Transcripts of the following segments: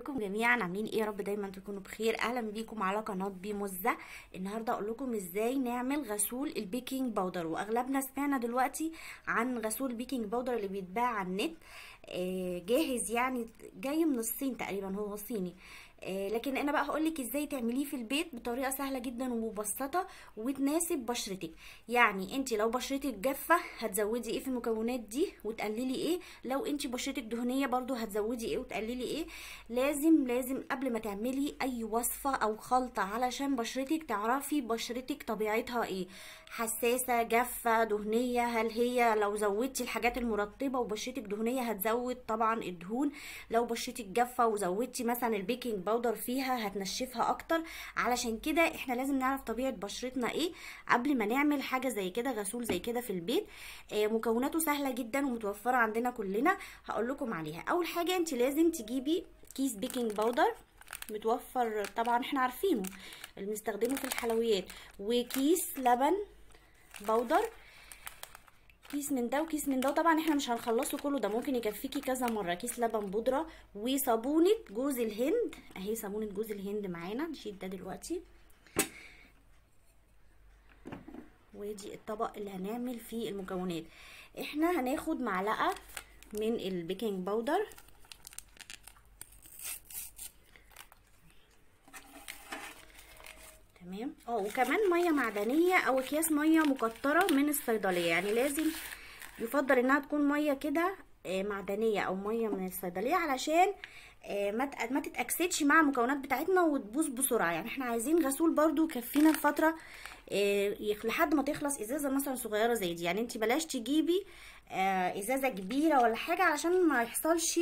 ازيكم جميعا عاملين ايه يا رب دايما تكونوا بخير اهلا بيكم على قناه بيمزه النهارده اقول لكم ازاي نعمل غسول البيكنج باودر واغلبنا سمعنا دلوقتي عن غسول البيكنج باودر اللي بيتباع على النت آه، جاهز يعني جاي من الصين تقريبا هو صيني آه، لكن انا بقى هقولك ازاي تعمليه في البيت بطريقه سهله جدا ومبسطه وتناسب بشرتك يعني انت لو بشرتك جافه هتزودي ايه في المكونات دي وتقللي ايه لو انت بشرتك دهنيه برضو هتزودي ايه وتقللي ايه لازم لازم قبل ما تعملي اي وصفه او خلطه علشان بشرتك تعرفي بشرتك طبيعتها ايه حساسه جافه دهنيه هل هي لو زودتي الحاجات المرطبه وبشرتك دهنيه هتزود طبعا الدهون لو بشرتك جافه وزودتي مثلا البيكنج الباودر فيها هتنشفها اكتر علشان كده احنا لازم نعرف طبيعه بشرتنا ايه قبل ما نعمل حاجه زي كده غسول زي كده في البيت آه مكوناته سهله جدا ومتوفره عندنا كلنا هقول لكم عليها اول حاجه انت لازم تجيبي كيس بيكنج باودر متوفر طبعا احنا عارفينه اللي بنستخدمه في الحلويات وكيس لبن باودر كيس من ده وكيس من ده وطبعا احنا مش هنخلصه كله ده ممكن يكفيكي كذا مره كيس لبن بودره وصابونه جوز الهند اهي صابونه جوز الهند معانا نشيل ده دلوقتي ودي الطبق اللي هنعمل فيه المكونات احنا هناخد معلقه من البيكنج باودر تمام اه وكمان ميه معدنيه او اكياس ميه مكتره من الصيدليه يعني لازم يفضل انها تكون ميه كده آه، معدنيه او ميه من الصيدليه علشان آه، ما ما تتاكسدش مع المكونات بتاعتنا وتبوظ بسرعه يعني احنا عايزين غسول برضو يكفينا الفتره آه، لحد ما تخلص ازازه مثلا صغيره زي دي يعني انت بلاش تجيبي آه، ازازه كبيره ولا حاجه علشان ما يحصلش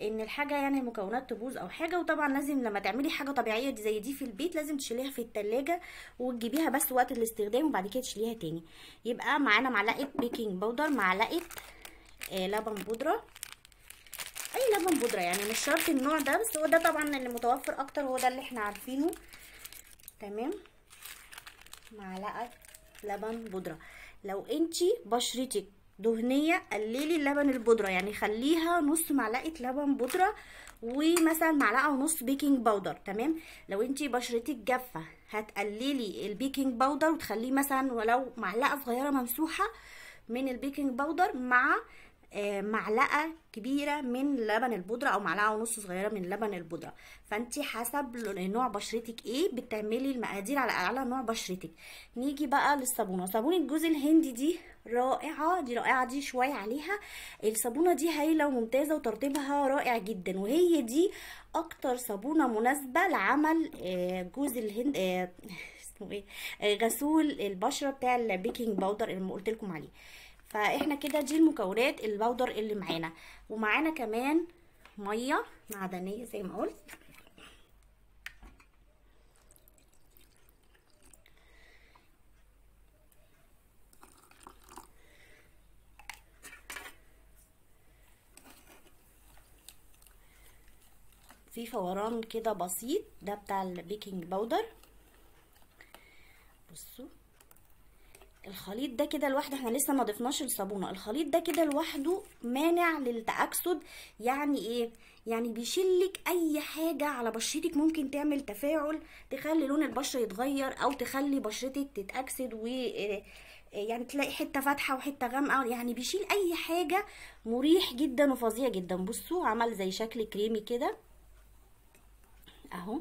ان الحاجه يعني المكونات تبوظ او حاجه وطبعا لازم لما تعملي حاجه طبيعيه دي زي دي في البيت لازم تشيليها في التلاجة وتجيبيها بس وقت الاستخدام وبعد كده تشيليها تاني يبقى معانا معلقه بيكنج بودر معلقه آه، لبن بودره اي لبن بودره يعني مش شرط النوع ده بس هو ده طبعا اللي متوفر اكتر هو ده اللي احنا عارفينه تمام معلقه لبن بودره لو انتي بشرتك دهنيه قللي اللبن البودره يعني خليها نص معلقه لبن بودره ومثلا معلقه ونص بيكنج باودر تمام لو انتي بشرتك جافه هتقللي البيكنج باودر وتخليه مثلا ولو معلقه صغيره ممسوحه من البيكنج باودر مع آه، معلقه كبيره من لبن البودره او معلقه ونص صغيره من لبن البودره فانت حسب نوع بشرتك ايه بتعملي المقادير على اعلى نوع بشرتك نيجي بقى للصابونه صابونه الجوز الهندي دي رائعه دي رائعه دي شويه عليها الصابونه دي هايله وممتازه وترطيبها رائع جدا وهي دي اكتر صابونه مناسبه لعمل آه، جوز الهند آه، اسمه ايه غسول البشره بتاع البيكنج باودر اللي قلت لكم عليه فاحنا كده دي المكونات البودر اللي معانا ومعانا كمان ميه معدنيه زي ما قلت في فوران كده بسيط ده بتاع البيكنج باودر بصوا الخليط ده كده لوحده احنا لسه ما ضفناش الصابونه الخليط ده كده لوحده مانع للتاكسد يعني ايه يعني بيشلك اي حاجه على بشرتك ممكن تعمل تفاعل تخلي لون البشره يتغير او تخلي بشرتك تتاكسد و آه، آه، يعني تلاقي حته فاتحه وحته غامقه يعني بيشيل اي حاجه مريح جدا وفظيع جدا بصوا عمل زي شكل كريمي كده اهو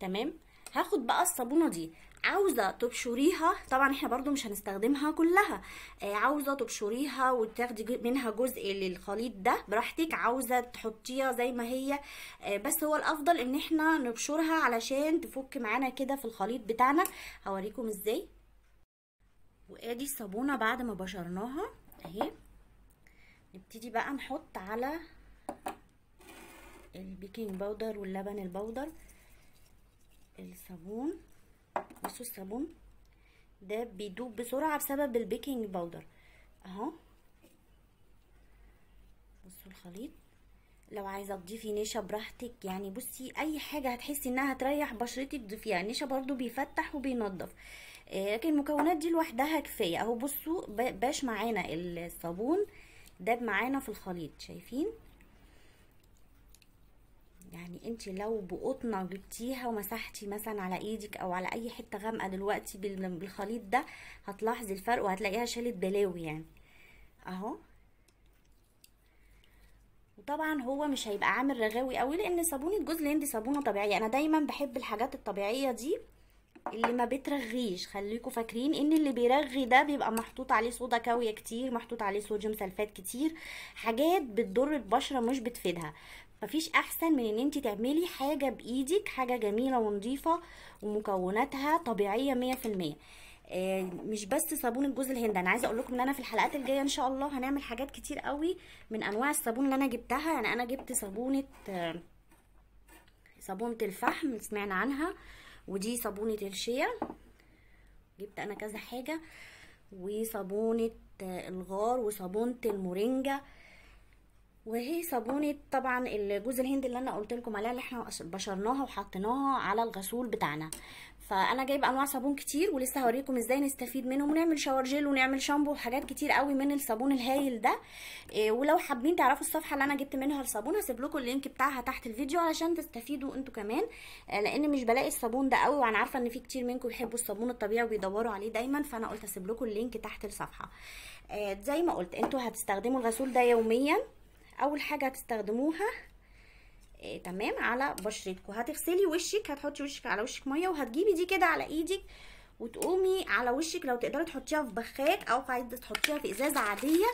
تمام هاخد بقى الصابونه دي عاوزه تبشريها طبعا احنا برضو مش هنستخدمها كلها آه، عاوزه تبشريها وتاخدي منها جزء للخليط ده براحتك عاوزه تحطيها زي ما هي آه، بس هو الافضل ان احنا نبشرها علشان تفك معانا كده في الخليط بتاعنا هوريكم ازاي وادي الصابونه بعد ما بشرناها اهي نبتدي بقى نحط على البيكنج باودر واللبن البودر الصابون بصوا الصابون ده بيدوب بسرعه بسبب البيكنج باودر اهو بصوا الخليط لو عايزه تضيفي نشا براحتك يعني بصي اي حاجه هتحسي انها هتريح بشرتك ضيفيها النشا برضو بيفتح وبينضف آه، لكن المكونات دي لوحدها كفايه اهو بصوا باش معانا الصابون داب معانا في الخليط شايفين يعني انت لو بقطنه جبتيها ومسحتي مثلا على ايدك او على اي حته غامقه دلوقتي بالخليط ده هتلاحظي الفرق وهتلاقيها شالت بلاوي يعني اهو وطبعا هو مش هيبقى عامل رغاوي قوي لان صابونه جوز الهند صابونه طبيعيه انا دايما بحب الحاجات الطبيعيه دي اللي ما بترغيش خليكم فاكرين ان اللي بيرغي ده بيبقى محطوط عليه صودا كاويه كتير محطوط عليه صوديوم سلفات كتير حاجات بتضر البشره مش بتفيدها مفيش احسن من ان انت تعملي حاجه بايدك حاجه جميله ونظيفه ومكوناتها طبيعيه مية في المية آه، مش بس صابون الجوز الهند انا عايزه اقول لكم ان انا في الحلقات الجايه ان شاء الله هنعمل حاجات كتير قوي من انواع الصابون اللي انا جبتها يعني انا جبت صابونه آه، صابونه الفحم سمعنا عنها ودي صابونه الشيا جبت انا كذا حاجه وصابونه آه، الغار وصابونه المورينجا وهي صابونه طبعا الجوز الهند اللي انا قلت لكم عليها اللي احنا بشرناها وحطيناها على الغسول بتاعنا فانا جايب انواع صابون كتير ولسه هوريكم ازاي نستفيد منهم ونعمل شاور جيل ونعمل شامبو وحاجات كتير قوي من الصابون الهايل ده إيه ولو حابين تعرفوا الصفحه اللي انا جبت منها الصابون هسيب لكم اللينك بتاعها تحت الفيديو علشان تستفيدوا انتوا كمان آه، لان مش بلاقي الصابون ده قوي وانا عارفه ان في كتير منكم بيحبوا الصابون الطبيعي وبيدوروا عليه دايما فانا قلت اسيب لكم اللينك تحت الصفحه إيه زي ما قلت انتوا هتستخدموا الغسول ده يوميا اول حاجه هتستخدموها إيه تمام على بشرتك هتغسلي وشك هتحطي وشك على وشك ميه وهتجيبي دي كده على ايدك وتقومي على وشك لو تقدري تحطيها في بخاك او عايزه تحطيها في ازازه عاديه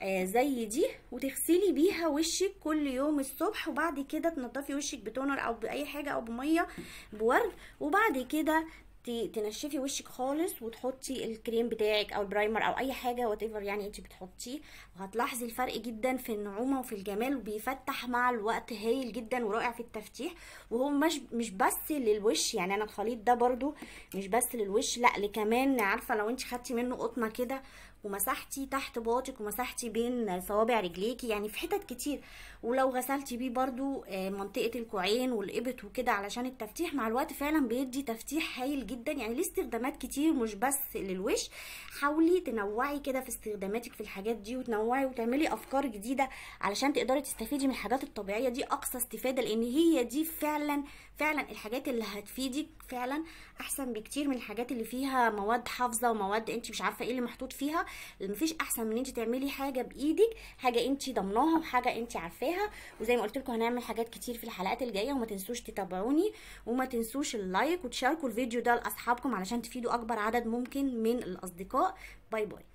آه زي دي وتغسلي بيها وشك كل يوم الصبح وبعد كده تنضفي وشك بتونر او باي حاجه او بميه بورد وبعد كده تنشفي وشك خالص وتحطي الكريم بتاعك او البرايمر او اي حاجه وات ايفر يعني انت بتحطيه وهتلاحظي الفرق جدا في النعومه وفي الجمال وبيفتح مع الوقت هايل جدا ورائع في التفتيح وهو مش مش بس للوش يعني انا الخليط ده برده مش بس للوش لا لكمان عارفه لو انت خدتي منه قطنه كده ومسحتي تحت باطك ومسحتي بين صوابع رجليكي يعني في حتت كتير ولو غسلتي بيه برضو آه، منطقه الكوعين والابط وكده علشان التفتيح مع الوقت فعلا بيدي تفتيح هايل جدا يعني ليه استخدامات كتير مش بس للوش حاولي تنوعي كده في استخداماتك في الحاجات دي وتنوعي وتعملي افكار جديده علشان تقدري تستفيدي من الحاجات الطبيعيه دي اقصى استفاده لان هي دي فعلا فعلا الحاجات اللي هتفيدك فعلا احسن بكتير من الحاجات اللي فيها مواد حافظه ومواد انت مش عارفه ايه اللي محطوط فيها مفيش احسن من انت تعملي حاجه بايدك حاجه انت ضمناها وحاجه انت عارفاها وزي ما قلت لكم هنعمل حاجات كتير في الحلقات الجايه وما تنسوش تتابعوني وما تنسوش اللايك وتشاركوا الفيديو ده لاصحابكم علشان تفيدوا اكبر عدد ممكن من الاصدقاء باي باي